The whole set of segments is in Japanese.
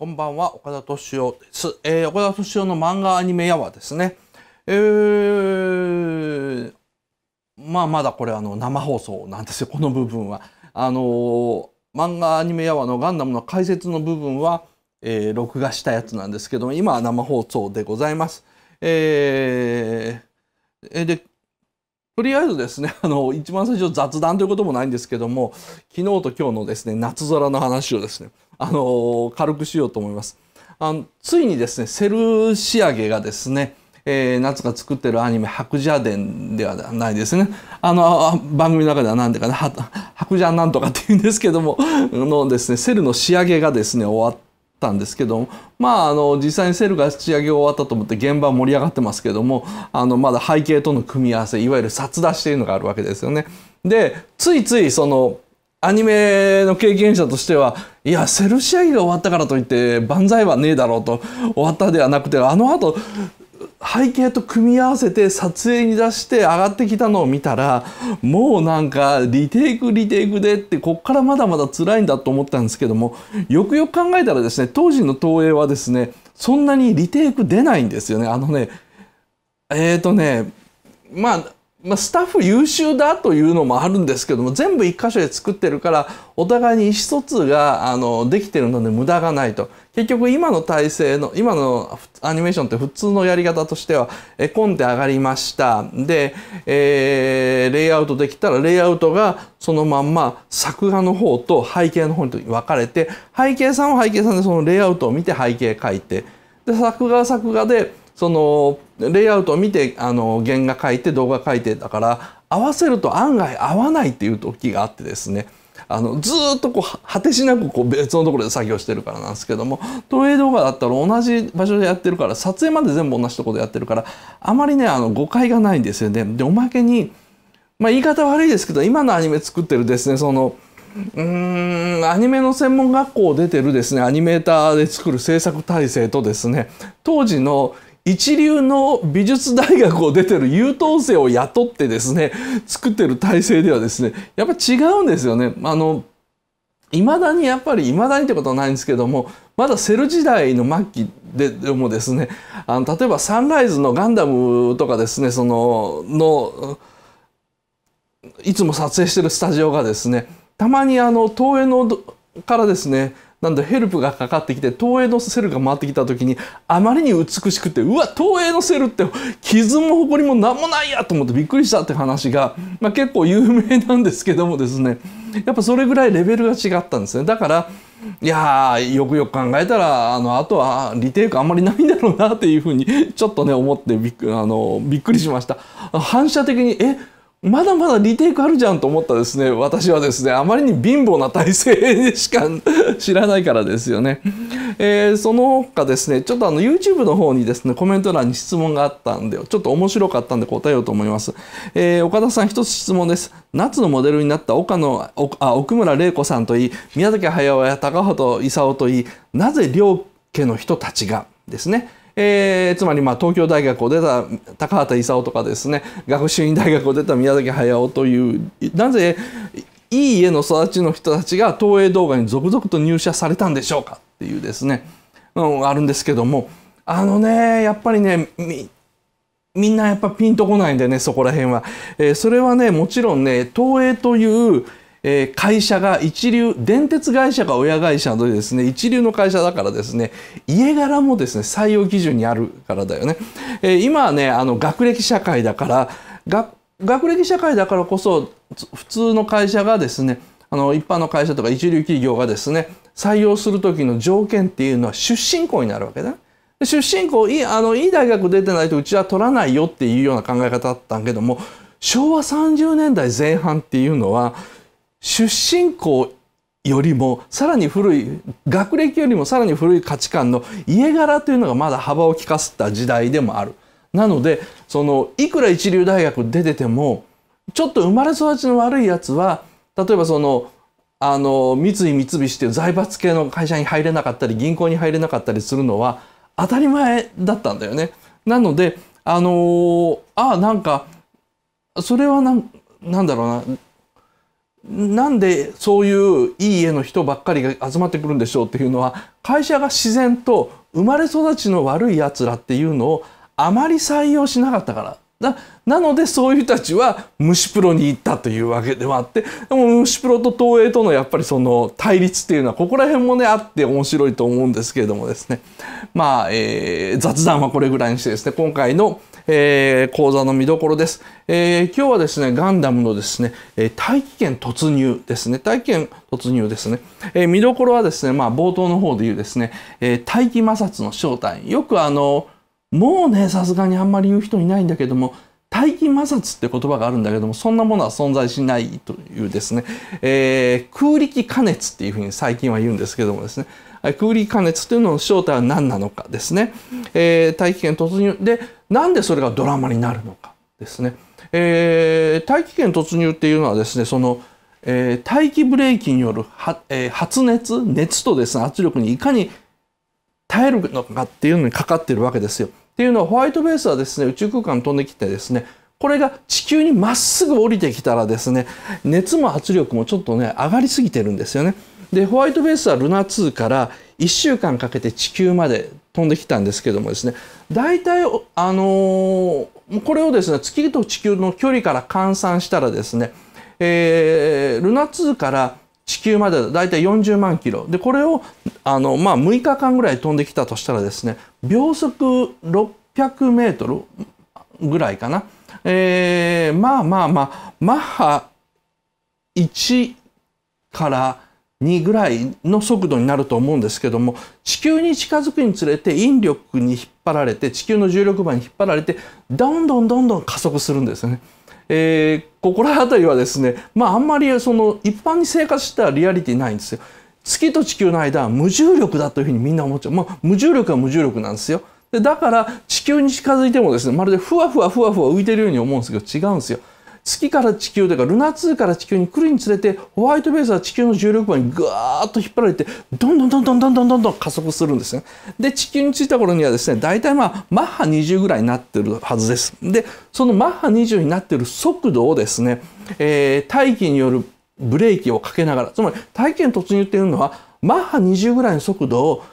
こんばんは、岡田敏夫です。えー、岡田敏夫の漫画アニメやはですね、えー、まあまだこれあの生放送なんですよ、この部分は。あのー、漫画アニメやわのガンダムの解説の部分は、えー、録画したやつなんですけども、今は生放送でございます。えー、で、とりあえずですね、あの、一番最初雑談ということもないんですけども、昨日と今日のですね、夏空の話をですね、あの、軽くしようと思います。あのついにですね、セル仕上げがですね、えー、夏が作ってるアニメ「白蛇伝」ではないですねあの番組の中では何でかな「白蛇なんとか」っていうんですけどものですねセルの仕上げがですね終わったんですけどまああの実際にセルが仕上げ終わったと思って現場盛り上がってますけどもあのまだ背景との組み合わせいわゆる札出しというのがあるわけですよね。でついついそのアニメの経験者としてはいやセル仕上げが終わったからといって万歳はねえだろうと終わったではなくてあのあと背景と組み合わせて撮影に出して上がってきたのを見たらもうなんかリテイクリテイクでってこっからまだまだ辛いんだと思ったんですけどもよくよく考えたらですね当時の東映はですねそんなにリテイク出ないんですよねあのねえっ、ー、とねまあまあ、スタッフ優秀だというのもあるんですけども全部一箇所で作ってるからお互いに意思疎通があのできてるので無駄がないと結局今の体制の今のアニメーションって普通のやり方としてはえコンテ上がりましたで、えー、レイアウトできたらレイアウトがそのまんま作画の方と背景の方に分かれて背景さんは背景さんでそのレイアウトを見て背景書いてで作画は作画でそのレイアウトを見てあの原画描いて動画描いてだから合わせると案外合わないっていう時があってですねあのずっとこう果てしなくこう別のところで作業してるからなんですけども投影動画だったら同じ場所でやってるから撮影まで全部同じとこでやってるからあまりねあの誤解がないんですよね。でおまけに、まあ、言い方悪いですけど今のアニメ作ってるですねそのうんアニメの専門学校を出てるですねアニメーターで作る制作体制とですね当時の一流の美術大学を出てる優等生を雇ってですね作ってる体制ではですねやっぱ違うんですよね。あのいまだにやっぱりいまだにってことはないんですけどもまだセル時代の末期ででもですねあの例えばサンライズのガンダムとかですねそののいつも撮影してるスタジオがですねたまにあの東映のからですねなんでヘルプがかかってきて東映のセルが回ってきた時にあまりに美しくてうわ東映のセルって傷も埃も何もないやと思ってびっくりしたって話が、まあ、結構有名なんですけどもですねやっぱそれぐらいレベルが違ったんですねだからいやよくよく考えたらあのあとはリテイクあんまりないんだろうなっていうふうにちょっとね思ってびっあのびっくりしました反射的にえまだまだリテイクあるじゃんと思ったですね私はですねあまりに貧乏な体制しか知らないからですよね、えー、その他ですねちょっとあの YouTube の方にですねコメント欄に質問があったんでちょっと面白かったんで答えようと思います、えー、岡田さん一つ質問です夏のモデルになった岡野あ奥村玲子さんといい宮崎駿や高畑勲といいなぜ両家の人たちがですねえー、つまりまあ東京大学を出た高畑勲とかですね学習院大学を出た宮崎駿というなぜいい家の育ちの人たちが東映動画に続々と入社されたんでしょうかっていうですね、うん、あるんですけどもあのねやっぱりねみんなやっぱピンとこないんでねそこら辺は、えー、それはねもちろんね東映という会社が一流電鉄会社が親会社のですね一流の会社だからですね家柄もですね採用基準にあるからだよね、今はねあの学歴社会だから学歴社会だからこそ普通の会社がですねあの一般の会社とか一流企業がですね採用する時の条件っていうのは出身校になるわけだ、ね、出身校いいあのいい大学出てないとうちは取らないよっていうような考え方だったんけども昭和30年代前半っていうのは出身校よりもさらに古い学歴よりもさらに古い価値観の家柄というのがまだ幅を利かせた時代でもある。なのでそのいくら一流大学出ててもちょっと生まれ育ちの悪いやつは例えばそのあの三井三菱っていう財閥系の会社に入れなかったり銀行に入れなかったりするのは当たり前だったんだよね。なのであのああなんかそれはなんなんだろうななんでそういういい家の人ばっかりが集まってくるんでしょうっていうのは会社が自然と生まれ育ちの悪いやつらっていうのをあまり採用しなかったからななのでそういう人たちは虫プロに行ったというわけではあってでも虫プロと東映とのやっぱりその対立っていうのはここら辺もねあって面白いと思うんですけれどもですねまあ、えー、雑談はこれぐらいにしてですね今回の「えー、講座の見どころです。えー、今日はですね、ガンダムのですね、え大気圏突入ですね、大気圏突入ですね。え見どころはですね、まあ冒頭の方で言うですね、え大気摩擦の正体。よくあの、もうね、さすがにあんまり言う人いないんだけども、大気摩擦って言葉があるんだけども、そんなものは存在しないというですね、えー、空力加熱っていうふうに最近は言うんですけどもですね、空力加熱というのの正体は何なのかですね、えー、大気圏突入でなんでそれがドラマになるのかですね、えー、大気圏突入っていうのはですねその、えー、大気ブレーキによるは、えー、発熱熱とですね圧力にいかに耐えるのかっていうのにかかってるわけですよ。っていうのはホワイトベースはですね宇宙空間飛んできてですねこれが地球にまっすぐ降りてきたらですね熱も圧力もちょっとね上がりすぎてるんですよね。でホワイトベースはルナ2から1週間かけて地球まで飛んできたんですけどもですね大体あのー、これをですね月と地球の距離から換算したらですね、えー、ルナ2から地球までだいたい40万キロでこれをあの、まあ、6日間ぐらい飛んできたとしたらですね秒速600メートルぐらいかな、えー、まあまあまあマッハ1から2ぐらいの速度になると思うんですけども地球に近づくにつれて引力に引っ張られて地球の重力場に引っ張られてどんどんどんどん加速するんですよね。えー、ここら辺りはですね、まあ、あんまりその一般に生活したリアリティないんですよ。月と地球の間は無重力だというふうにみんな思っちゃう。まあ、無重力は無重力なんですよ。でだから地球に近づいてもですねまるでふわふわふわふわ浮いてるように思うんですけど違うんですよ。月から地球というかルナ2から地球に来るにつれてホワイトベースは地球の重力場にぐーっと引っ張られてどんどんどんどんどんどんどんどん加速するんですね。で地球に着いた頃にはですね大体まあマッハ20ぐらいになってるはずです。でそのマッハ20になってる速度をですね、えー、大気によるブレーキをかけながらつまり大気に突入っていうのはマッハ20ぐらいの速度を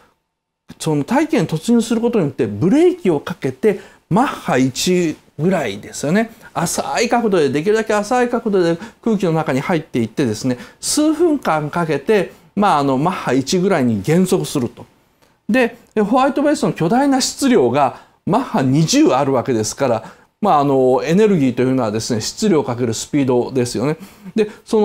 その大気に突入することによってブレーキをかけてマッハ1ぐらいですよね。浅い角度で、できるだけ浅い角度で空気の中に入っていってですね、数分間かけて、まあ、あの、マッハ1ぐらいに減速すると。で、ホワイトベースの巨大な質量がマッハ20あるわけですから、まあ、あの、エネルギーというのはですね、質量かけるスピードですよね。で、そ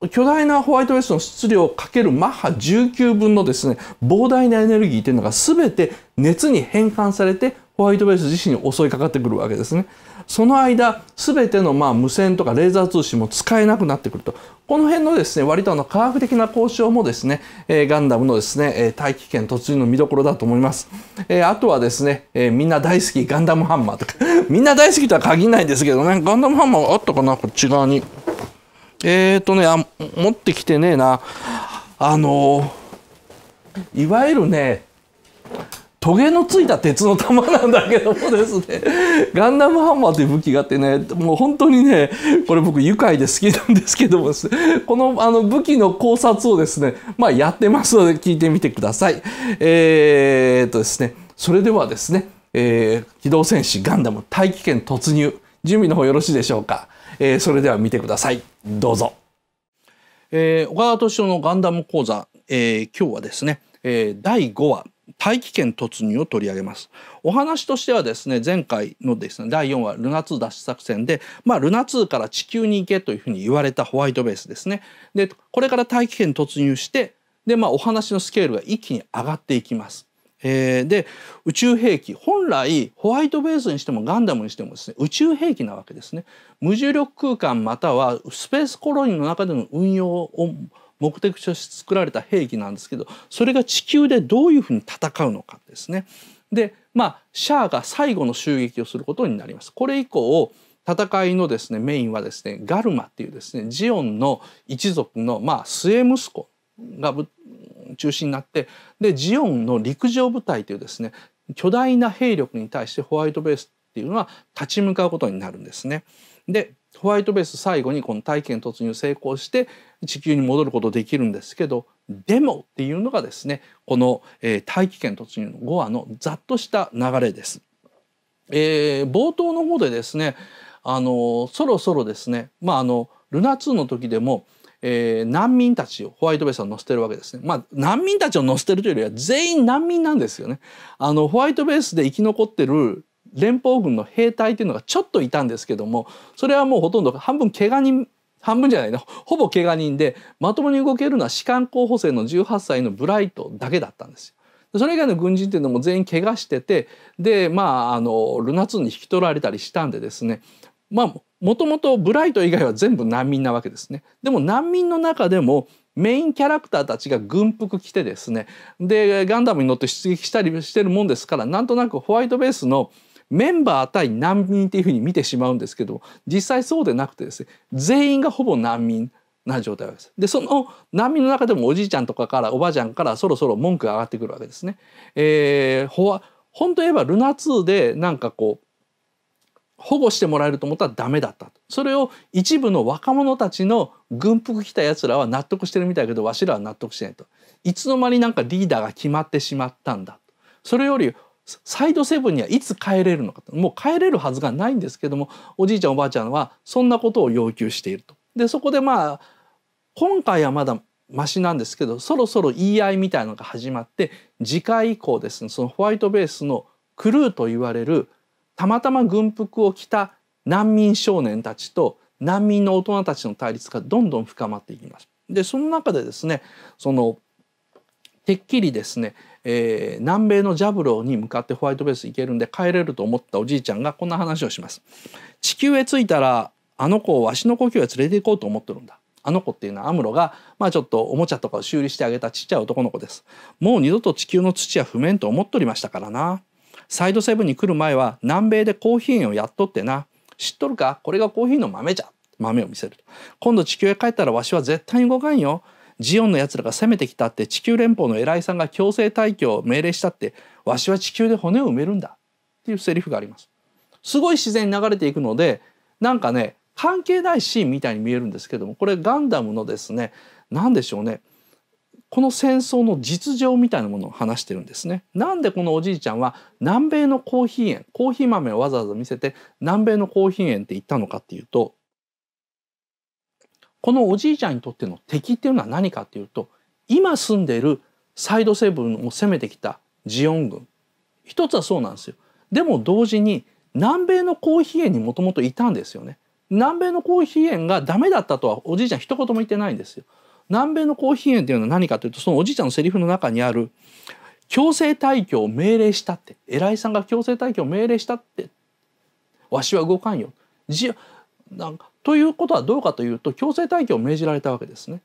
の、巨大なホワイトベースの質量かけるマッハ19分のですね、膨大なエネルギーというのが全て熱に変換されてホワイトベース自身に襲いかかってくるわけですね。その間、全てのまあ無線とかレーザー通信も使えなくなってくると。この辺のですね、割とあの科学的な交渉もですね、えガンダムのですね、え大気圏突入の見どころだと思います。えあとはですね、えみんな大好きガンダムハンマーとか みんな大好きとは限らないんですけどね、ガンダムハンマーあったかなこっち側に。えっ、ー、とねあ、持ってきてねえな。あのいわゆるね、トゲのついた鉄の玉なんだけどもですねガンダムハンマーという武器があってねもう本当にねこれ僕愉快で好きなんですけども、ね、このあの武器の考察をですねまあやってますので聞いてみてください。えっとですねそれではですね、え機動戦士ガンダム大気圏突入準備の方よろしいでしょうか、えそれでは見てくださいどうぞ、えー、小川敏夫のガンダム講座、え今日はですね、え第5話大気圏突入を取り上げますお話としてはですね前回のですね第4話ルナ2脱出作戦で、まあ、ルナ2から地球に行けというふうに言われたホワイトベースですねでこれから大気圏突入してで、まあ、お話のスケールが一気に上がっていきます。えー、で宇宙兵器本来ホワイトベースにしてもガンダムにしてもですね宇宙兵器なわけですね無重力空間またはスペースコロニーの中での運用を目的として作られた兵器なんですけどそれが地球でどういうふうに戦うのかですね。でまあシャアが最後の襲撃をすることになります。これ以降戦いのですねメインはですねガルマっていうですねジオンの一族のまあ末息子が中心になってでジオンの陸上部隊というですね巨大な兵力に対してホワイトベースっていうのは立ち向かうことになるんですね。でホワイトベース最後にこの大気圏突入成功して地球に戻ることできるんですけどでもっていうのがですねこの、えー、大気圏突入の5話のざっとした流れです。えー、冒頭の方でですねあのそろそろですねまああのルナ2の時でもえー、難民たちをホワイトベースは乗せてるわけですね。まあ難民たちを乗せてるというよりは全員難民なんですよね。あのホワイトベースで生き残ってる連邦軍の兵隊というのがちょっといたんですけどもそれはもうほとんど半分怪我人半分じゃないのほぼ怪我人でまともに動けるのは士官候補生の18歳のブライトだけだったんですよ。それ以外の軍人っていうのも全員怪我しててでまああのルナツーに引き取られたりしたんでですねまあもともとブライト以外は全部難民なわけですね。でも難民の中でもメインキャラクターたちが軍服着てですねでガンダムに乗って出撃したりしてるもんですからなんとなくホワイトベースの「メンバー対難民っていうふうに見てしまうんですけど実際そうでなくてですね全員がほぼ難民な状態です。でその難民の中でもおじいちゃんとかからおばあちゃんからそろそろ文句が上がってくるわけですね。えー、ほわ本当言えばルナ2でなんかこう保護してもらえると思ったらダメだったそれを一部の若者たちの軍服着たやつらは納得してるみたいだけどわしらは納得してないといつの間になんかリーダーが決まってしまったんだそれよりサイドセブンにはいつ帰れるのかもう帰れるはずがないんですけどもおじいちゃんおばあちゃんはそんなことを要求していると。でそこでまあ今回はまだマシなんですけどそろそろ言い合いみたいなのが始まって次回以降ですねそのホワイトベースのクルーと言われるたまたま軍服を着た難民少年たちと難民の大人たちの対立がどんどん深まっていきます。でその中でですねそのてっきりですねえー、南米のジャブローに向かってホワイトベース行けるんで帰れると思ったおじいちゃんがこんな話をします。地球へ着いたらあの子をわしの故郷へ連れて行こうと思ってるんだ。あの子っていうのはアムロが、まあ、ちょっとおもちゃとかを修理してあげたちっちゃい男の子です。もう二度と地球の土は不面と思っとりましたからな。サイドセブンに来る前は南米でコーヒー園をやっとってな。知っとるかこれがコーヒーの豆じゃ。豆を見せる。今度地球へ帰ったらわしは絶対に動かんよ。ジオンのやつらが攻めてきたって地球連邦の偉いさんが強制退去を命令したってわしは地球で骨を埋めるんだっていうセリフがあります。すごい自然に流れていくのでなんかね関係ないシーンみたいに見えるんですけどもこれガンダムのですね何でしょうねこの戦争の実情みたいなものを話してるんですね。なんでこのおじいちゃんは南米のコーヒー園コーヒー豆をわざわざ見せて南米のコーヒー園って言ったのかっていうとこのおじいちゃんにとっての敵っていうのは何かっていうと今住んでいるサイドセブンを攻めてきたジオン軍一つはそうなんですよでも同時に南米のコーヒー園にもともといたんですよね南米のコーヒー園がダメだったとはおじいちゃん一言も言ってないんですよ南米のコーヒー園っていうのは何かというとそのおじいちゃんのセリフの中にある強制退去を命令したって偉いさんが強制退去を命令したってわしは動かんよなんかということはどうかというと強制退去を命じられたわけですね。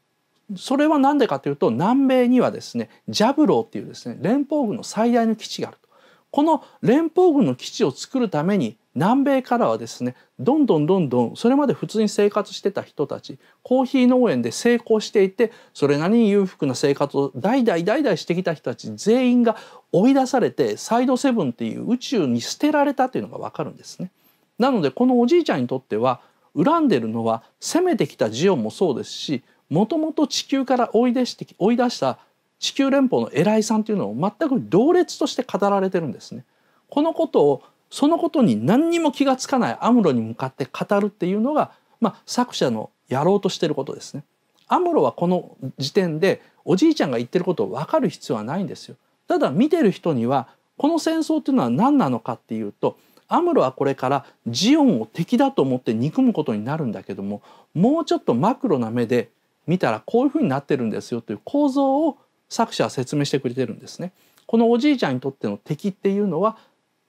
それは何でかというと南米にはですねジャブローっていうですね連邦軍の最大の基地があるとこの連邦軍の基地を作るために南米からはですねどんどんどんどんそれまで普通に生活してた人たちコーヒー農園で成功していてそれなりに裕福な生活を代々代々してきた人たち全員が追い出されてサイドセブンっていう宇宙に捨てられたというのが分かるんですね。なのでこのおじいちゃんにとっては恨んでるのは攻めてきたジオンもそうですしもともと地球から追い出して追い出した地球連邦の偉いさんというのを全く同列として語られてるんですね。このことをそのことに何にも気がつかないアムロに向かって語るっていうのが、まあ、作者のやろうとしてることですね。アムロはこの時点でおじいちゃんが言ってることを分かる必要はないんですよ。ただ見てる人にはこの戦争っていうのは何なのかっていうとアムロはこれからジオンを敵だと思って憎むことになるんだけどももうちょっとマクロな目で見たらこういうふうになってるんですよという構造を作者は説明してくれてるんですね。このおじいちゃんにとっての敵っていうのは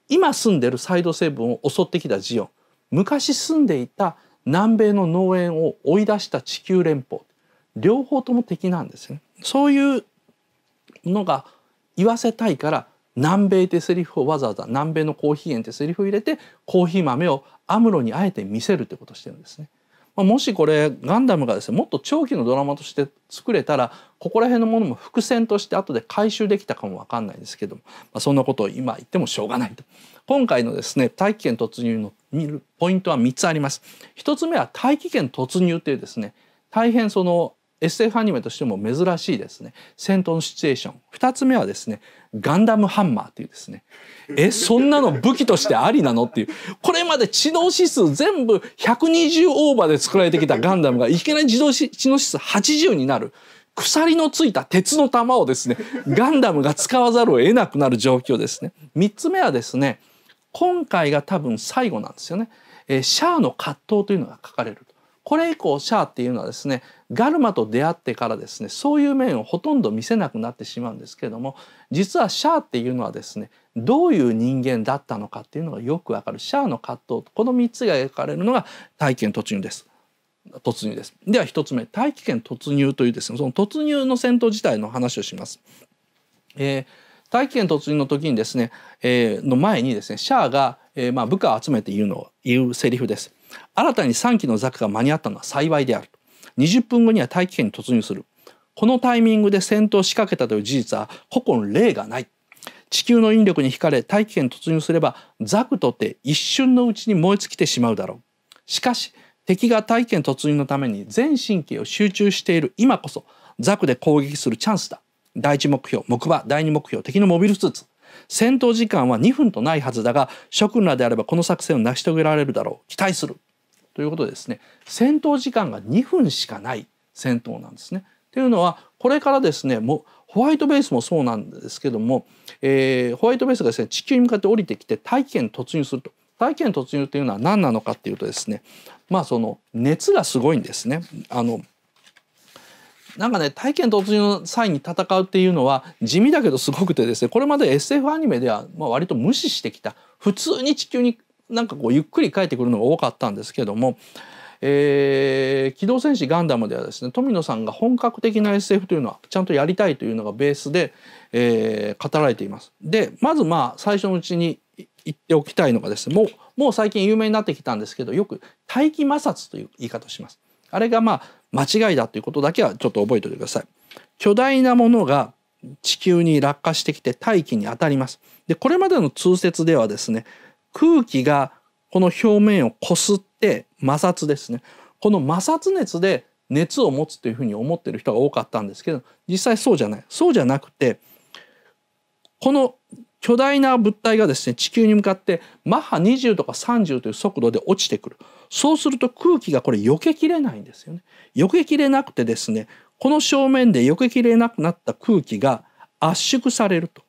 今住んでるサイドセブンを襲ってきたジオン昔住んでいた南米の農園を追い出した地球連邦両方とも敵なんですね。そういうのが言わせたいから南米ってセリフをわざわざ南米のコーヒー園ってセリフを入れてコーヒー豆をアムロにあえて見せるってことをしてるんですね。もしこれガンダムがですねもっと長期のドラマとして作れたらここら辺のものも伏線として後で回収できたかも分かんないですけども、まあ、そんなことを今言ってもしょうがないと今回のですね大気圏突入のポイントは3つあります1つ目は大気圏突入というですね大変その SF アニメとしても珍しいですね戦闘のシチュエーション2つ目はですねガンダムハンマーっていうですねえそんなの武器としてありなのっていうこれまで知能指数全部120オーバーで作られてきたガンダムがいきなり自動知能指数80になる鎖のついた鉄の玉をですねガンダムが使わざるを得なくなる状況ですね。3つ目はですね今回が多分最後なんですよね。えー、シャアの葛藤というのが書かれる。これ以降シャアっていうのはですねガルマと出会ってからですねそういう面をほとんど見せなくなってしまうんですけども実はシャアっていうのはですねどういう人間だったのかっていうのがよくわかるシャアの葛藤この3つが描かれるのが大気圏突入です。突入ですでは1つ目大気圏突入というですねその突入の戦闘自体の話をします。えー、大気圏突入の時にですね、えー、の前にですねシャアが、えー、まあ部下を集めて言うのを言うセリフです。新たに3機のザクが間に合ったのは幸いである20分後には大気圏に突入するこのタイミングで戦闘を仕掛けたという事実は古今例がない地球の引力に惹かれ大気圏に突入すればザクとて一瞬のうちに燃え尽きてしまうだろうしかし敵が大気圏突入のために全神経を集中している今こそザクで攻撃するチャンスだ第1目標木馬第2目標敵のモビルスーツ戦闘時間は2分とないはずだが諸君らであればこの作戦を成し遂げられるだろう期待するということでですね戦闘時間が2分しかない戦闘なんですね。というのはこれからですねもうホワイトベースもそうなんですけども、えー、ホワイトベースがですね地球に向かって降りてきて大気圏突入すると大気圏突入というのは何なのかっていうとですねまあその熱がすごいんですね。あのなんかね体験突入の際に戦うっていうのは地味だけどすごくてですねこれまで SF アニメではまあ割と無視してきた普通に地球になんかこうゆっくり書いてくるのが多かったんですけどもえー、機動戦士ガンダムではですね富野さんが本格的な SF というのはちゃんとやりたいというのがベースで、えー、語られています。でまずまあ最初のうちに言っておきたいのがですねもうもう最近有名になってきたんですけどよく大気摩擦という言い方をします。あれがまあ間違いだということだけはちょっと覚えておいてください。巨大なものが地球に落下してきて大気に当たります。でこれまでの通説ではですね空気がこの表面をこすって摩擦ですねこの摩擦熱で熱を持つというふうに思ってる人が多かったんですけど実際そうじゃないそうじゃなくてこの巨大な物体がですね地球に向かってマッハ20とか30という速度で落ちてくるそうすると空気がこれ避けきれないんですよね避けきれなくてですねこの正面で避けきれなくなった空気が圧縮されると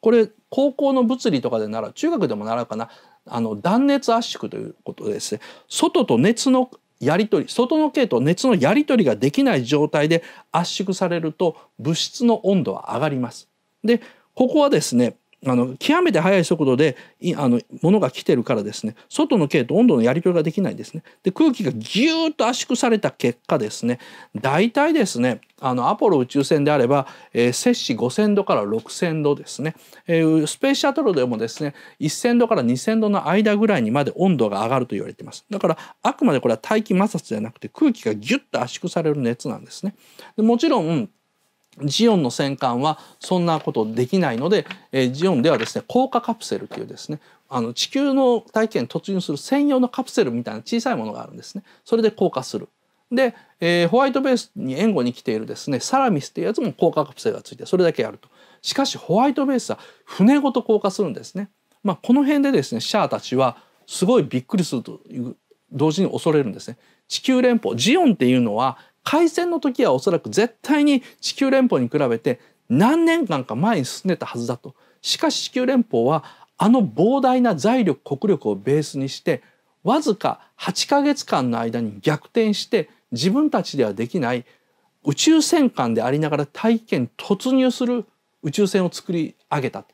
これ高校の物理とかで習う中学でも習うかなあの断熱圧縮ということですね外と熱のやり取り外の系と熱のやり取りができない状態で圧縮されると物質の温度は上がります。でここはですねあの極めて速い速度であの物が来てるからですね外の径と温度のやり取りができないんですね。で空気がぎゅーっと圧縮された結果ですね大体ですねあのアポロ宇宙船であれば、えー、摂氏5,000度から6,000度ですね、えー、スペースシャトルでもですね1,000度から2,000度の間ぐらいにまで温度が上がると言われていますだからあくまでこれは大気摩擦じゃなくて空気がギュッと圧縮される熱なんですね。でもちろんジオンの戦艦はそんなことできないので、えー、ジオンではですね効果カプセルというですねあの地球の大気圏に突入する専用のカプセルみたいな小さいものがあるんですねそれで降下するで、えー、ホワイトベースに援護に来ているですねサラミスっていうやつも降下カプセルがついてそれだけやるとしかしホワイトベースは船ごと降下するんですね、まあ、この辺でですねシャアたちはすごいびっくりするという同時に恐れるんですね地球連邦ジオンっていうのは開戦の時はおそらく絶対に地球連邦に比べて何年間か前に進んでたはずだと。しかし地球連邦はあの膨大な財力国力をベースにしてわずか8ヶ月間の間に逆転して自分たちではできない宇宙戦艦でありながら大気圏突入する宇宙船を作り上げた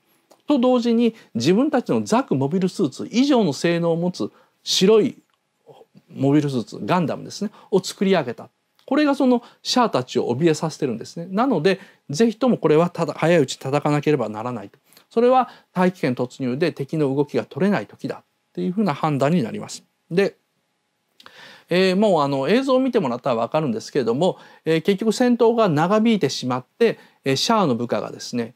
と同時に自分たちのザクモビルスーツ以上の性能を持つ白いモビルスーツガンダムですねを作り上げたこれがそのシャアたちを怯えさせてるんですね。なので是非ともこれはただ早いうち叩かなければならないと。それは大気圏突入で敵の動きが取れない時だっていうふうな判断になります。で、えー、もうあの映像を見てもらったら分かるんですけれども、えー、結局戦闘が長引いてしまって、えー、シャアの部下がですね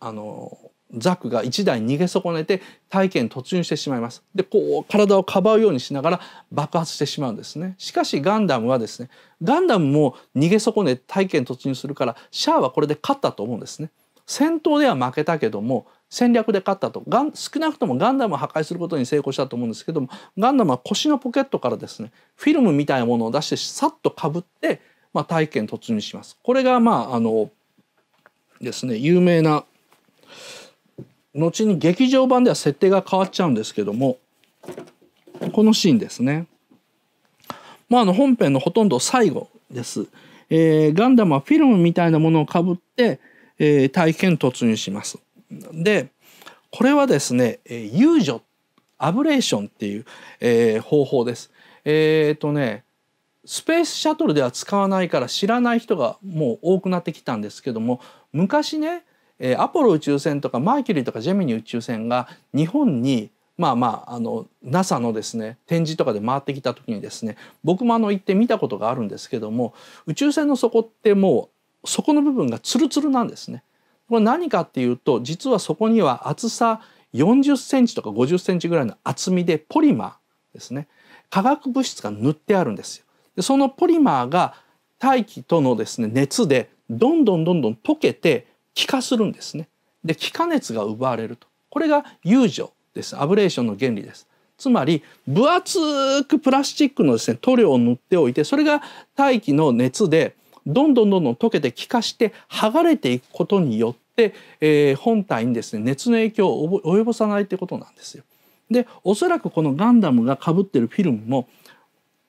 あのザクが1台逃げ損ねて体験突入してしまいます。でこう体をかばうようにしながら爆発してしまうんですね。しかしガンダムはですねガンダムも逃げ損ね体験突入するからシャアはこれで勝ったと思うんですね。戦闘では負けたけども戦略で勝ったとガン少なくともガンダムを破壊することに成功したと思うんですけどもガンダムは腰のポケットからですねフィルムみたいなものを出してさっとかぶって、まあ、大突入します。これがまああのですね有名な後に劇場版では設定が変わっちゃうんですけどもこのシーンですね。まあ、あの本編のほとんど最後です。えー、ガンダムはフィルムみたいなものをかぶって、えー、体験突入します。でこれはですね、えー、遊女アブレーションっていう、えー、方法です。えっ、ー、とねスペースシャトルでは使わないから知らない人がもう多くなってきたんですけども昔ねえアポロ宇宙船とかマーキュリーとかジェミニ宇宙船が日本にまあまあ、あの NASA のですね展示とかで回ってきた時にですね僕もあの行って見たことがあるんですけども宇宙船の底ってもう底の部分がツルツルなんですね。これ何かっていうと実はそこには厚さ40センチとか50センチぐらいの厚みでポリマーですね化学物質が塗ってあるんですよ。でそのポリマーが大気とのですね熱でどんどんどんどん溶けて気化するんですね。で気化熱が奪われるとこれが友情ですアブレーションの原理です。つまり分厚くプラスチックのですね塗料を塗っておいてそれが大気の熱でどんどんどんどん溶けて気化して剥がれていくことによって、えー、本体にですね熱の影響を及ぼさないってことなんですよ。でおそらくこのガンダムがかぶってるフィルムも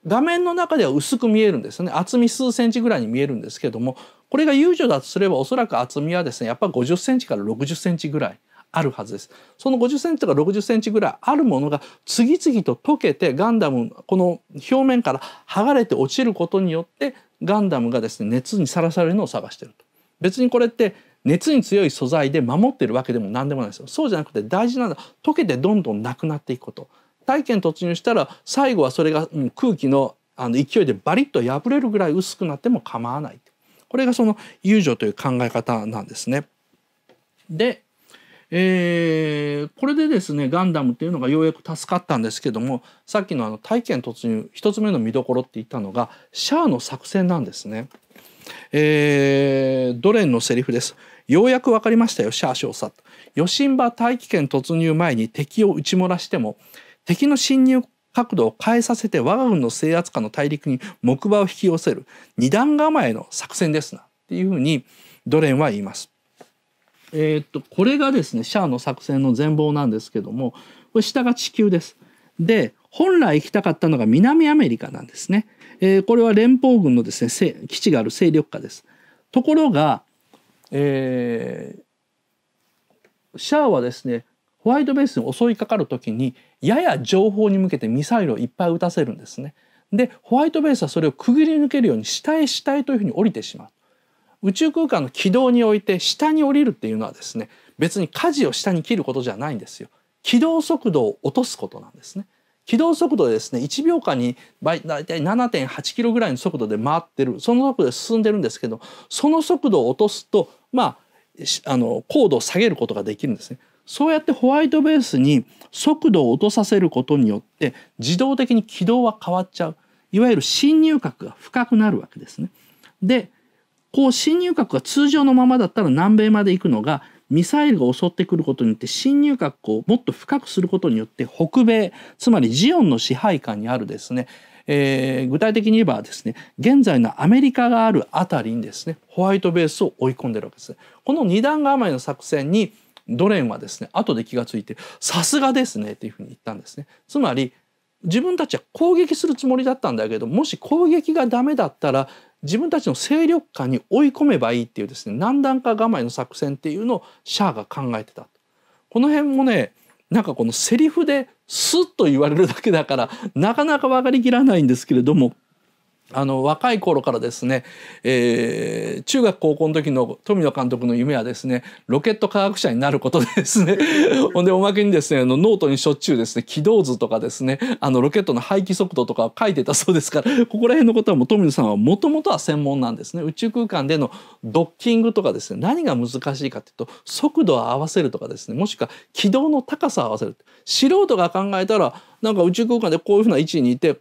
画面の中では薄く見えるんですね厚み数センチぐらいに見えるんですけどもこれが遊女だとすればおそらく厚みはですねやっぱ50センチから60センチぐらいあるはずですその50センチとか60センチぐらいあるものが次々と溶けてガンダムこの表面から剥がれて落ちることによってガンダムがですね熱にさらされるのを探してると別にこれって熱に強い素材で守ってるわけでも何でもないですよそうじゃなくて大事なのは溶けてどんどんなくなっていくこと大気に突入したら最後はそれが、空気の勢いでバリッと破れるぐらい薄くなっても構わないこれがその遊女という考え方なんですね。で、えー、これでですねガンダムっていうのがようやく助かったんですけどもさっきのあの大気突入1つ目の見どころって言ったのがシャアの作戦なんですね。えー、ドレンのセリフです。ようやく分かりましたよシャア少佐。ヨシン大気圏突入前に敵を打ち漏らしても敵の侵入角度を変えさせて我が軍の制圧下の大陸に木馬を引き寄せる二段構えの作戦ですなっていうふうにドレンは言います。えー、っとこれがですねシャアの作戦の全貌なんですけどもこれ下が地球です。で本来行きたかったのが南アメリカなんですね。えー、これは連邦軍のですね基地がある勢力下です。ところが、えー、シャアはですねホワイトベースに襲いかかる時にやや情報に向けてミサイルをいっぱい撃たせるんですね。でホワイトベースはそれをくぐり抜けるように下へ下へというふうに降りてしまう。宇宙空間の軌道において下に降りるっていうのはですね別に舵を下に切ることじゃないんですよ。軌道速度を落とすことなんですね。軌道速度でですね1秒間に大体7.8キロぐらいの速度で回ってるその速度で進んでるんですけどその速度を落とすとまああの高度を下げることができるんですね。そうやってホワイトベースに速度を落とさせることによって自動的に軌道は変わっちゃういわゆる侵入角が深くなるわけですね。でこう侵入角が通常のままだったら南米まで行くのがミサイルが襲ってくることによって侵入角をもっと深くすることによって北米つまりジオンの支配下にあるですね、えー、具体的に言えばですね現在のアメリカがある辺りにですねホワイトベースを追い込んでるわけです。この二段構えの作戦にドレンはですね後で気が付いてさすがですねっていうふうに言ったんですね。つまり自分たちは攻撃するつもりだったんだけどもし攻撃が駄目だったら自分たちの勢力下に追い込めばいいっていうですね何段か構えの作戦っていうのをシャアが考えてたこの辺もねなんかこのセリフでスッと言われるだけだからなかなか分かりきらないんですけれどもあの若い頃からですね、えー、中学高校の時の富野監督の夢はですねロケット科学者になることですね ほんでおまけにですねあのノートにしょっちゅうですね軌道図とかですねあのロケットの排気速度とかを書いてたそうですからここら辺のことはもう富野さんはもともとは専門なんですね宇宙空間でのドッキングとかですね何が難しいかっていうと速度を合わせるとかですねもしくは軌道の高さを合わせる素人が考えたらなんか宇宙空間でこういうふうな位置にいて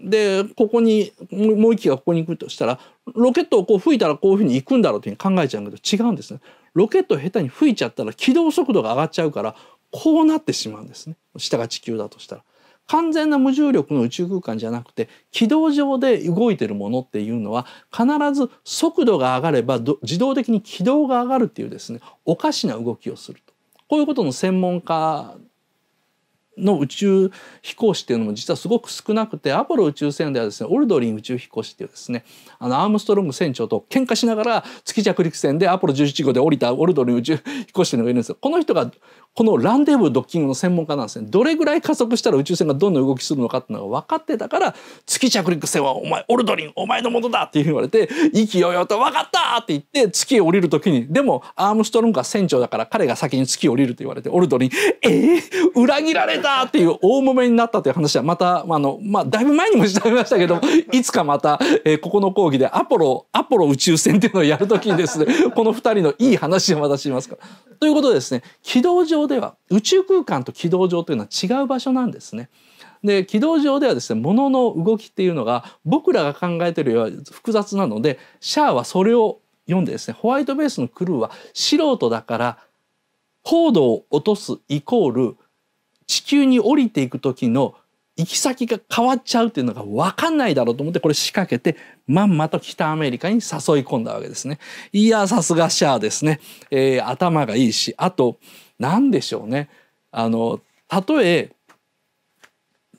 でここにもう1機がここに行くとしたらロケットをこう吹いたらこういうふうに行くんだろうというふうに考えちゃうけど違うんですね。ロケット下手に吹いちゃったら軌道速度が上がっちゃうからこうなってしまうんですね下が地球だとしたら。完全な無重力の宇宙空間じゃなくて軌道上で動いてるものっていうのは必ず速度が上がれば自動的に軌道が上がるっていうですねおかしな動きをするとこういうことの専門家の宇宙飛行士っていうのも実はすごく少なくてアポロ宇宙船ではですねオルドリン宇宙飛行士っていうですねあのアームストロング船長と喧嘩しながら月着陸船でアポロ11号で降りたオルドリン宇宙飛行士っていうのがいるんですよこの人がこのランデブードッキングの専門家なんですねどれぐらい加速したら宇宙船がどんな動きするのかっていうのが分かってたから月着陸船はお前オルドリンお前のものだっていううに言われて意気揚々と分かったって言って月へ降りる時にでもアームストロングが船長だから彼が先に月へ降りると言われてオルドリンえー、裏切られただっていう大揉めになったという話はまた、あの、まあ、だいぶ前にもしべましたけど、いつかまた、えー、ここの講義でアポロ、アポロ宇宙船っていうのをやるときにですね、この二人のいい話をまたしますから。ということでですね、軌道上では、宇宙空間と軌道上というのは違う場所なんですね。で軌道上ではですね物の動きっていうのが僕らが考えてるよりは複雑なのでシャアはそれを読んでですねホワイトベースのクルーは素人だから高度を落とすイコール地球に降りていく時の行き先が変わっちゃうっていうのが分かんないだろうと思ってこれ仕掛けてまんまと北アメリカに誘い込んだわけですね。いやさすがシャアですね、えー、頭がいいしあと何でしょうねあのたとえ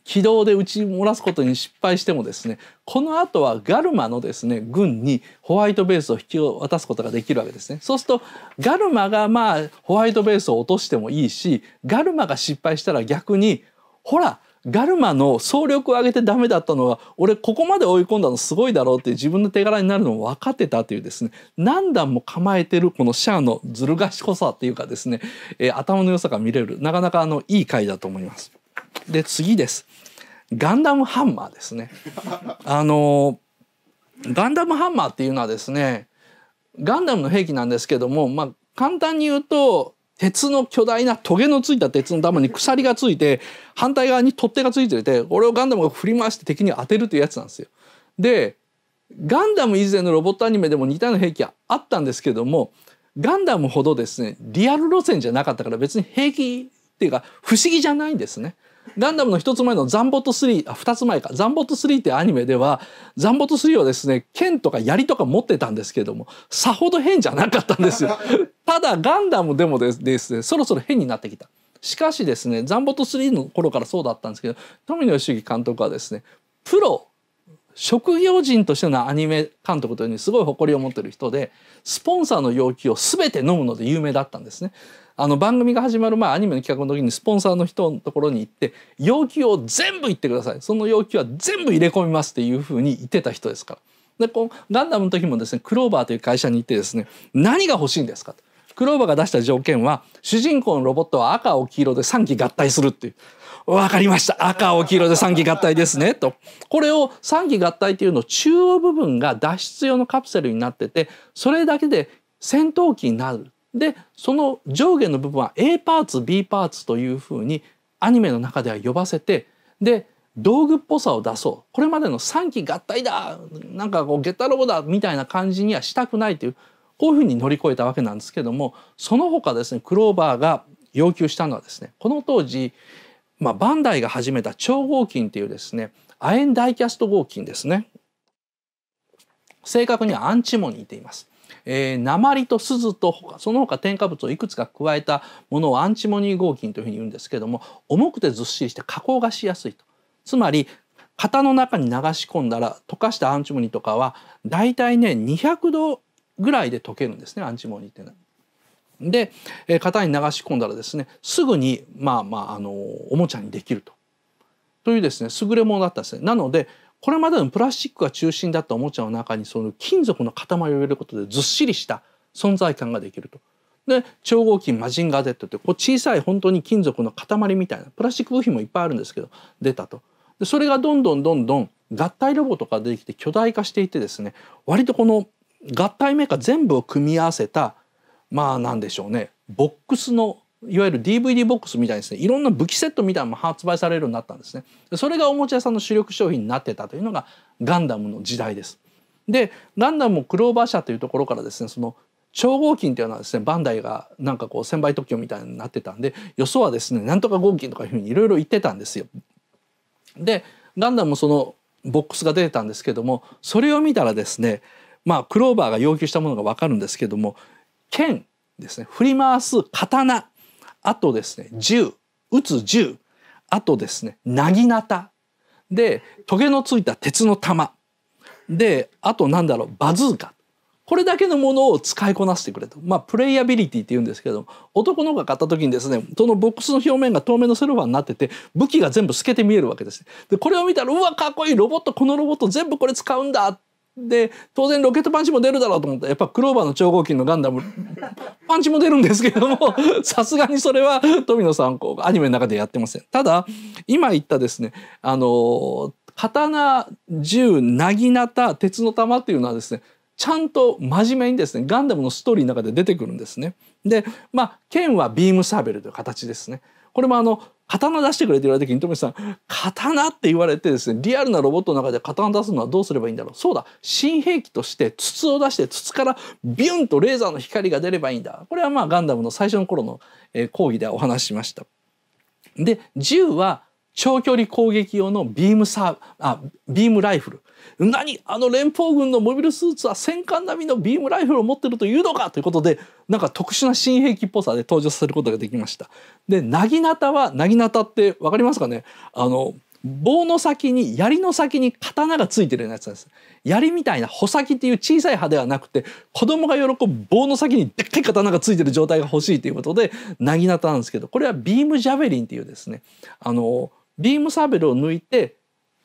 軌道で撃ち漏らすことに失敗してもですねこの後はガルマのですね軍にホワイトベースを引き渡すことができるわけですねそうするとガルマがまあホワイトベースを落としてもいいしガルマが失敗したら逆にほらガルマの総力を上げてダメだったのは俺ここまで追い込んだのすごいだろうって自分の手柄になるのも分かってたというですね何段も構えてるこのシャアのずる賢さっていうかですね、えー、頭の良さが見れるなかなかあのいい回だと思います。で次です。ガンダムハンマーですね。あのガンダムハンマーっていうのはですねガンダムの兵器なんですけども、まあ、簡単に言うと鉄の巨大なトゲのついた鉄の玉に鎖がついて反対側に取っ手がついててこれをガンダムが振り回して敵に当てるというやつなんですよ。でガンダム以前のロボットアニメでも似たような兵器はあったんですけどもガンダムほどですねリアル路線じゃなかったから別に兵器っていうか不思議じゃないんですね。ガンダムの一つ前のザンボット3、あ、二つ前か。ザンボット3ってアニメでは、ザンボット3はですね、剣とか槍とか持ってたんですけども、さほど変じゃなかったんですよ。ただ、ガンダムでもですね、そろそろ変になってきた。しかしですね、ザンボット3の頃からそうだったんですけど、富野義行監督はですね、プロ職業人としてのアニメ監督というにすごい誇りを持ってる人でスポンサーの要求を全て飲むので有名だったんですね。あの番組が始まる前アニメの企画の時にスポンサーの人のところに行って要求を全部言ってくださいその要求は全部入れ込みますっていうふうに言ってた人ですから。でこうガンダムの時もですねクローバーという会社に行ってですね何が欲しいんですかと。クローバーが出した条件は主人公のロボットは赤を黄色で3機合体するっていうわかりました赤を黄色で3基合体ですねとこれを3基合体というの中央部分が脱出用のカプセルになっててそれだけで戦闘機になるでその上下の部分は A パーツ B パーツというふうにアニメの中では呼ばせてで道具っぽさを出そうこれまでの3機合体だなんかこうゲタロボだみたいな感じにはしたくないというこういうふうに乗り越えたわけなんですけどもその他ですねクローバーが要求したのはですねこの当時まあ、バンダイが始めた超合金っていうですね亜鉛ダイキャスト合金ですね正確にはアンチモニーっ言います。えー、鉛と鈴とその他添加物をいくつか加えたものをアンチモニー合金というふうに言うんですけども重くてずっしりして加工がしやすいとつまり型の中に流し込んだら溶かしたアンチモニーとかはだいたいね200度ぐらいで溶けるんですねアンチモニーっていうのは。で、え型に流し込んだらですねすぐにまあまああのおもちゃにできるとというですね優れものだったんですね。なのでこれまでのプラスチックが中心だったおもちゃの中にその金属の塊を入れることでずっしりした存在感ができると。で超合金マジンガー Z ってこう小さい本当に金属の塊みたいなプラスチック部品もいっぱいあるんですけど出たと。でそれがどんどんどんどん合体ロボとかできて巨大化していてですね割とこの合体メーカー全部を組み合わせたまあなんでしょうねボックスのいわゆる DVD ボックスみたいにですねいろんな武器セットみたいなのも発売されるようになったんですねそれがおもちゃ屋さんの主力商品になってたというのがガンダムの時代ですでガンダムもクローバー社というところからですねその超合金というのはですねバンダイがなんかこう1,000倍特許みたいになってたんでよそはですねなんとか合金とかいうふうにいろいろ言ってたんですよ。でガンダムもそのボックスが出てたんですけどもそれを見たらですねまあクローバーが要求したものが分かるんですけども剣ですね振り回す刀あとですね銃撃つ銃あとですねなぎなたでトゲのついた鉄の玉であとなんだろうバズーカこれだけのものを使いこなしてくれと。まあ、プレイアビリティって言うんですけども、男の方が買った時にですね、そのボックスの表面が透明のセルファーになってて、武器が全部透けて見えるわけです。で、これを見たら、うわ、かっこいいロボット、このロボット全部これ使うんだっで当然ロケットパンチも出るだろうと思ったらやっぱクローバーの超合金のガンダム パンチも出るんですけども さすがにそれは富野さんこうアニメの中でやってません。ただ今言ったですねあの刀銃なぎなた鉄の玉っていうのはですねちゃんと真面目にですねガンダムのストーリーの中で出てくるんですね。でまあ剣はビームサーベルという形ですね。これもあの刀出してくれって言われた時に富さん刀って言われてですねリアルなロボットの中で刀出すのはどうすればいいんだろうそうだ新兵器として筒を出して筒からビュンとレーザーの光が出ればいいんだこれはまあガンダムの最初の頃の、え講義ではお話ししました。で銃は長距離攻撃用のビームサーあビームライフル何あの連邦軍のモビルスーツは戦艦並みのビームライフルを持ってるというのかということでなんか特殊な新兵器っぽさで登場させることができました。でなぎなたはなぎなたって分かりますかねあの棒の先に槍の先に刀がついてるようなやつなんです。槍みたいな穂先っていう小さい刃ではなくて子供が喜ぶ棒の先にでっかい刀がついてる状態が欲しいということでなぎなたなんですけどこれはビームジャベリンっていうですねあのビームサーベルを抜いて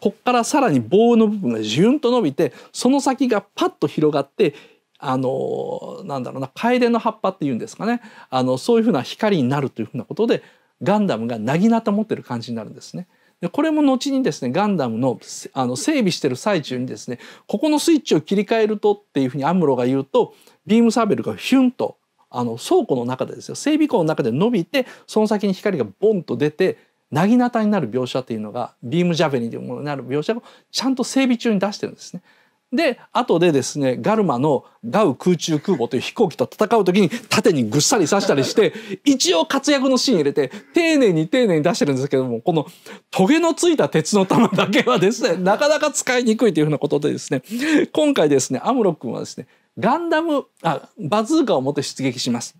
こっからさらに棒の部分がジュンと伸びてその先がパッと広がってあのなんだろうな楓の葉っぱっていうんですかねあのそういうふうな光になるというふうなことでガンダムがなぎなた持ってる感じになるんですね。でこれも後にですねガンダムのあの整備してる最中にですねここのスイッチを切り替えるとっていうふうにアムロが言うとビームサーベルがヒュンとあの倉庫の中でですよ整備庫の中で伸びてその先に光がボンと出てなぎなたになる描写というのがビームジャベリンというものになる描写をちゃんと整備中に出してるんですね。で後でですねガルマのガウ空中空母という飛行機と戦う時に縦にぐっさり刺したりして一応活躍のシーン入れて丁寧に丁寧に出してるんですけどもこのトゲのついた鉄の玉だけはですねなかなか使いにくいというふうなことでですね今回ですねアムロ君はですねガンダムあバズーカを持って出撃します。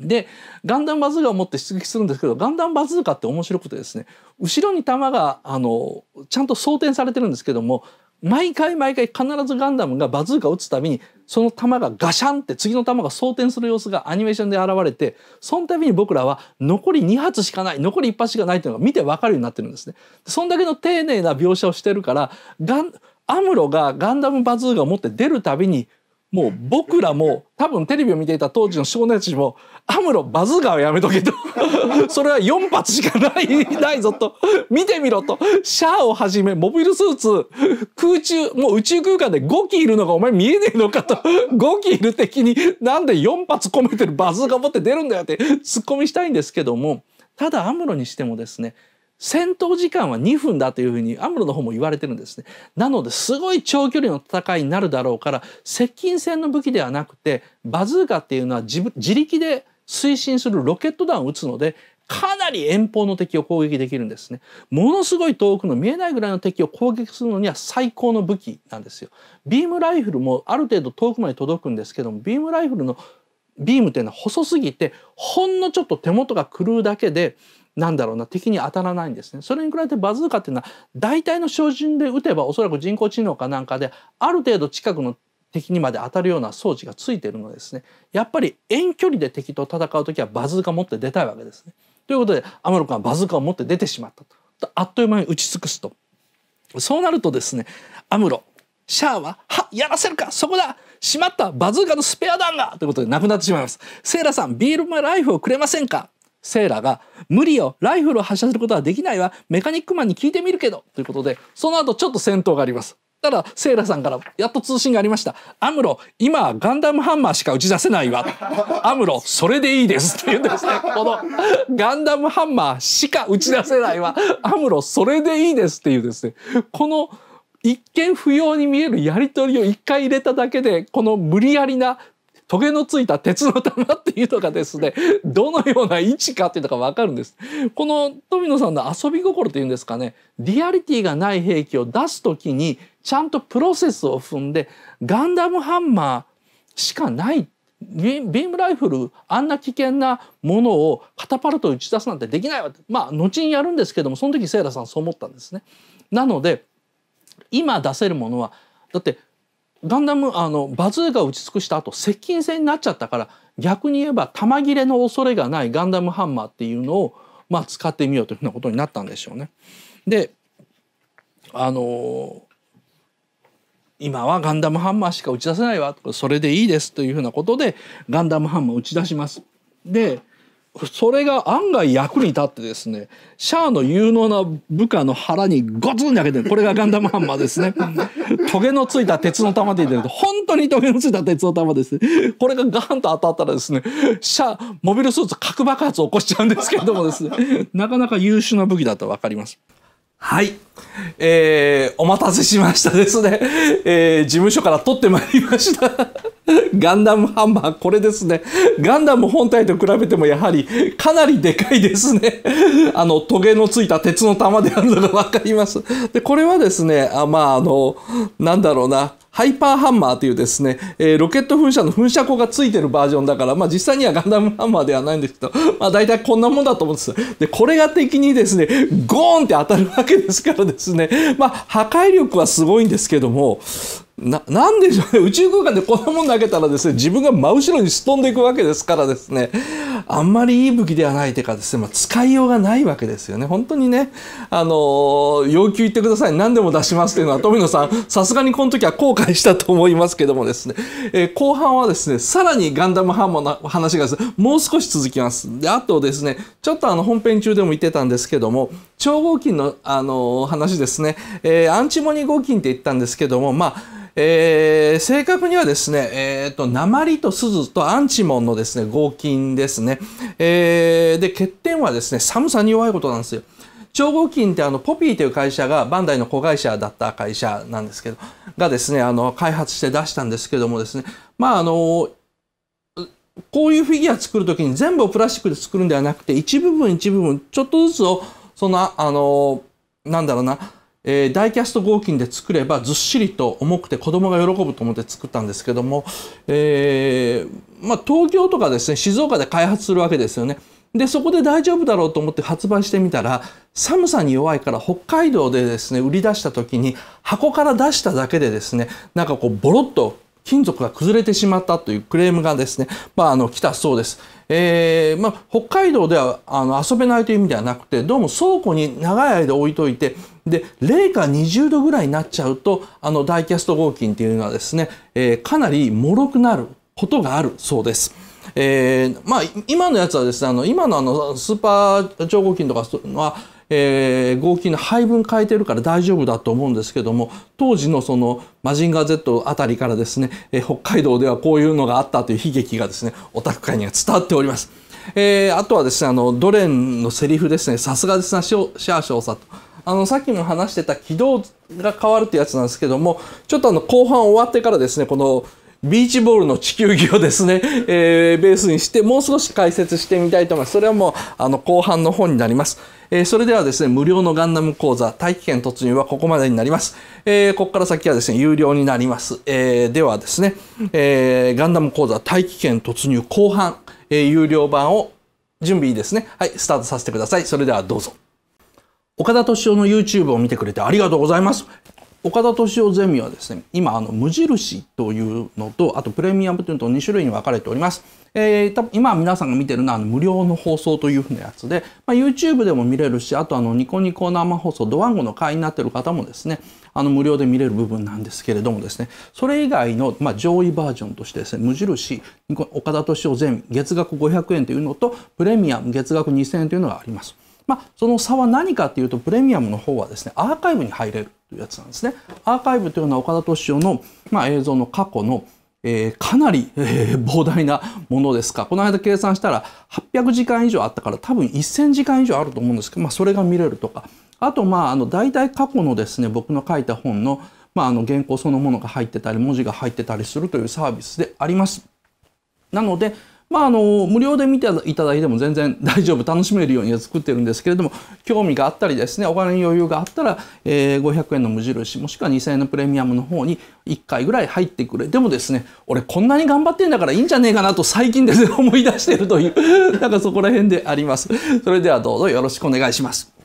でガンダムバズーカを持って出撃するんですけどガンダムバズーカって面白くてですね後ろに弾があのちゃんと装填されてるんですけども毎回毎回必ずガンダムがバズーカを撃つたびにその弾がガシャンって次の弾が装填する様子がアニメーションで現れてその度に僕らは残り2発しかない残り1発しかないというのが見て分かるようになってるんですね。そんだけの丁寧な描写をしてるからガンアムロがガンダムバズーカを持って出るたびにもう僕らも多分テレビを見ていた当時の少年たちも「アムロバズーガーはやめとけ」と それは4発しかないないぞと見てみろとシャアをはじめモビルスーツ空中もう宇宙空間で5機いるのがお前見えねえのかと5機 いる敵になんで4発込めてるバズーカ持って出るんだよってツッコミしたいんですけどもただアムロにしてもですね戦闘時間は2分だというふうにアムロの方も言われてるんですね。なのですごい長距離の戦いになるだろうから接近戦の武器ではなくてバズーカっていうのは自力で推進するロケット弾を撃つのでかなり遠方の敵を攻撃できるんですね。ものすごい遠くの見えないぐらいの敵を攻撃するのには最高の武器なんですよ。ビームライフルもある程度遠くまで届くんですけどもビームライフルのビームっていうのは細すぎてほんのちょっと手元が狂うだけでなんだろうな敵に当たらないんですねそれに比べてバズーカっていうのは大体の照準で撃てばおそらく人工知能かなんかである程度近くの敵にまで当たるような装置がついてるのですねやっぱり遠距離で敵と戦う時はバズーカ持って出たいわけですね。ということで天ロ君はバズーカを持って出てしまったとあっという間に打ち尽くすとそうなるとですねアムロシャアははやらせるかそこだしまったバズーカのスペア弾がということで亡くなってしまいます。セイラさん、ビールマライフをくれませんかセイラが「無理よライフルを発射することはできないわメカニックマンに聞いてみるけど」ということでその後ちょっと戦闘があります。ただセイラさんからやっと通信がありました「アムロ今ガンダムハンマーしか打ち出せないわ」「アムロそれでいいです」って言うんですねこの「ガンダムハンマーしか打ち出せないわ」「アムロそれでいいです」っていうですねこの「一見不要に見えるやり取りを一回入れただけでこの無理やりなトゲのついた鉄の玉っていうのがですね どのような位置かっていうのが分かるんですこの富野さんの遊び心っていうんですかねリアリティがない兵器を出す時にちゃんとプロセスを踏んでガンダムハンマーしかないビームライフルあんな危険なものをカタパルト打ち出すなんてできないわまあ後にやるんですけどもその時セイラさんそう思ったんですね。なので今出せるものはだってガンダムあのバズーカを打ち尽くした後接近戦になっちゃったから逆に言えば弾切れの恐れがないガンダムハンマーっていうのを、まあ、使ってみようというふうなことになったんでしょうね。であのー、今はガンダムハンマーしか打ち出せないわそれでいいですというふうなことでガンダムハンマー打ち出します。でそれが案外役に立ってですねシャアの有能な部下の腹にゴツンっ開けてこれがガンダムハンマーですねトゲのついた鉄の玉で言れると本当にトゲのついた鉄の玉ですねこれがガンと当たったらですねシャアモビルスーツ核爆発を起こしちゃうんですけれどもですねなかなか優秀な武器だと分かります。はい。えー、お待たせしましたですね。えー、事務所から取ってまいりましたガンダムハンマー、これですね。ガンダム本体と比べてもやはりかなりでかいですね。あの、トゲのついた鉄の玉であるのがわかります。で、これはですね、あまあ、あの、なんだろうな。ハイパーハンマーというですね、えー、ロケット噴射の噴射口がついてるバージョンだから、まあ実際にはガンダムハンマーではないんですけど、まあ大体こんなもんだと思うんです。で、これが敵にですね、ゴーンって当たるわけですからですね、まあ破壊力はすごいんですけども、ななんでしょうね 宇宙空間でこんなもん投げたらですね自分が真後ろにすっ飛んでいくわけですからですねあんまりいい武器ではないというかですね、まあ、使いようがないわけですよね本当にねあのー、要求言ってください何でも出しますというのは富野さんさすがにこの時は後悔したと思いますけどもですね、えー、後半はですねさらにガンダムハーモンの話がです、ね、もう少し続きますであとですねちょっとあの本編中でも言ってたんですけども超合金の、あのー、話ですね、えアンチモニ合金って言ったんですけどもまあえー、正確にはですね、えーと、鉛と鈴とアンチモンのですね合金ですね、えー、で欠点はですね寒さに弱いことなんですよ超合金ってあのポピーという会社がバンダイの子会社だった会社なんですけどがですねあの開発して出したんですけどもですねまああのこういうフィギュア作る時に全部をプラスチックで作るんではなくて一部分一部分ちょっとずつをそのあのなんだろうなえー、ダイキャスト合金で作ればずっしりと重くて子供が喜ぶと思って作ったんですけども、えー、まあ、東京とかですね静岡で開発するわけですよね。でそこで大丈夫だろうと思って発売してみたら寒さに弱いから北海道でですね売り出した時に箱から出しただけでですねなんかこうボロッと金属が崩れてしまったというクレームがですね、まあ、あの来たそうです。えーまあ、北海道ではあの遊べないという意味ではなくてどうも倉庫に長い間置いといてで零下20度ぐらいになっちゃうとあのダイキャスト合金っていうのはですね、えー、かなり脆くなることがあるそうです。えー、まあ今のやつはですねあの今のあのスーパー超合金とかは、えー、合金の配分変えてるから大丈夫だと思うんですけども当時のそのマジンガー Z あたりからですね、えー、北海道ではこういうのがあったという悲劇がですねオタク界には伝わっております。えー、あとはですねあのドレンのセリフですねさすがですなシャーショーさと。あの、さっきも話してた軌道が変わるってやつなんですけども、ちょっとあの、後半終わってからですね、この、ビーチボールの地球儀をですね、えー、ベースにして、もう少し解説してみたいと思います。それはもう、あの、後半の方になります。えー、それではですね、無料のガンダム講座、大気圏突入はここまでになります。えー、ここから先はですね、有料になります。えー、ではですね、えー、ガンダム講座、大気圏突入後半、えー、有料版を準備いいですね。はい、スタートさせてください。それではどうぞ。岡田敏夫の YouTube を見てくれてありがとうございます。岡田敏夫ゼミはですね、今、あの、無印というのと、あとプレミアムというのと2種類に分かれております。えー、多今皆さんが見てるのは無料の放送というふうなやつで、まあ、YouTube でも見れるし、あとあのニコニコ生放送、ドワンゴの会員になってる方もですね、あの無料で見れる部分なんですけれどもですね、それ以外の、まあ、上位バージョンとしてですね、無印、岡田敏夫ゼミ、月額500円というのと、プレミアム月額2000円というのがあります。まあ、その差は何かっていうとプレミアムの方はですねアーカイブに入れるというやつなんですね。アーカイブというのは岡田敏夫の、まあ、映像の過去のえー、かなり、えー、膨大なものですか。この間計算したら800時間以上あったから多分1000時間以上あると思うんですけど、まあ、それが見れるとか。あと、まあ、あの、大体過去のですね、僕の書いた本の、まあ、あの、原稿そのものが入ってたり、文字が入ってたりするというサービスであります。なので、まあ、あの無料で見ていただいても全然大丈夫楽しめるように作ってるんですけれども興味があったりですねお金に余裕があったら、えー、500円の無印もしくは2000円のプレミアムの方に1回ぐらい入ってくれでもですね俺こんなに頑張ってんだからいいんじゃねえかなと最近ですね思い出してるというなんかそこら辺でありますそれではどうぞよろしくお願いします